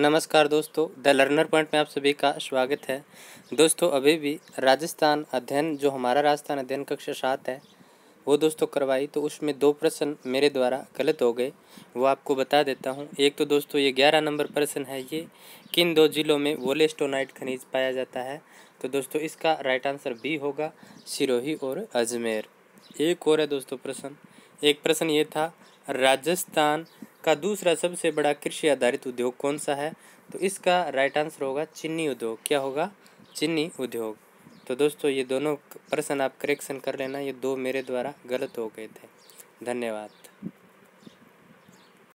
नमस्कार दोस्तों the learner point में आप सभी का स्वागत है दोस्तों अभी भी राजस्थान अध्ययन जो हमारा राजस्थान अध्ययन कक्षा सात है वो दोस्तों करवाई तो उसमें दो प्रश्न मेरे द्वारा गलत हो गए वो आपको बता देता हूँ एक तो दोस्तों ये ग्यारह नंबर प्रश्न है ये किन दो ज़िलों में वोलेस्टोनाइट खनिज पाया जाता है तो दोस्तों इसका राइट आंसर बी होगा सिरोही और अजमेर एक और है दोस्तों प्रश्न एक प्रश्न ये था राजस्थान का दूसरा सबसे बड़ा कृषि आधारित उद्योग कौन सा है तो इसका राइट आंसर होगा चीनी उद्योग क्या होगा चीनी उद्योग तो दोस्तों ये दोनों प्रश्न आप करेक्शन कर लेना ये दो मेरे द्वारा गलत हो गए थे धन्यवाद